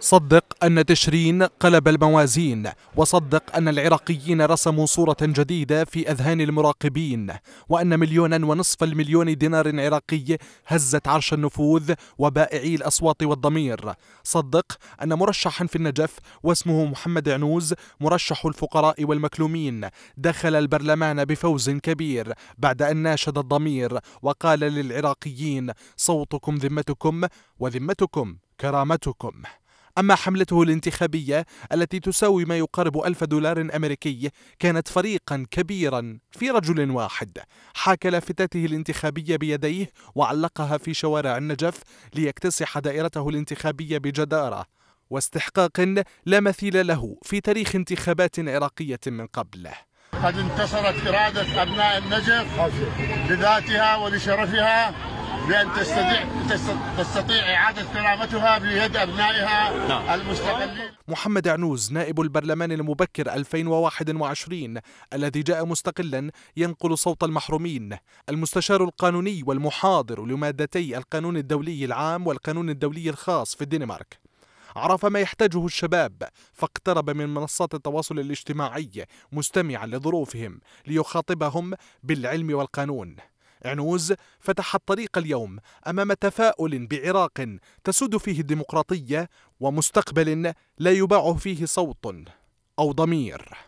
صدق أن تشرين قلب الموازين وصدق أن العراقيين رسموا صورة جديدة في أذهان المراقبين وأن مليونا ونصف المليون دينار عراقي هزت عرش النفوذ وبائعي الأصوات والضمير صدق أن مرشحا في النجف واسمه محمد عنوز مرشح الفقراء والمكلومين دخل البرلمان بفوز كبير بعد أن ناشد الضمير وقال للعراقيين صوتكم ذمتكم وذمتكم كرامتكم أما حملته الانتخابية التي تساوي ما يقارب ألف دولار أمريكي كانت فريقا كبيرا في رجل واحد حاك لافتاته الانتخابية بيديه وعلقها في شوارع النجف ليكتسح دائرته الانتخابية بجدارة واستحقاق لا مثيل له في تاريخ انتخابات عراقية من قبله قد انتصرت إرادة أبناء النجف لذاتها ولشرفها بأن تستطيع تستطيع إعادة كرامتها بيد أبنائها نعم. المستقلين محمد عنوز نائب البرلمان المبكر 2021 الذي جاء مستقلا ينقل صوت المحرومين المستشار القانوني والمحاضر لمادتي القانون الدولي العام والقانون الدولي الخاص في الدنمارك عرف ما يحتاجه الشباب فاقترب من منصات التواصل الاجتماعي مستمعا لظروفهم ليخاطبهم بالعلم والقانون عنوز فتح الطريق اليوم أمام تفاؤل بعراق تسود فيه الديمقراطية ومستقبل لا يباع فيه صوت أو ضمير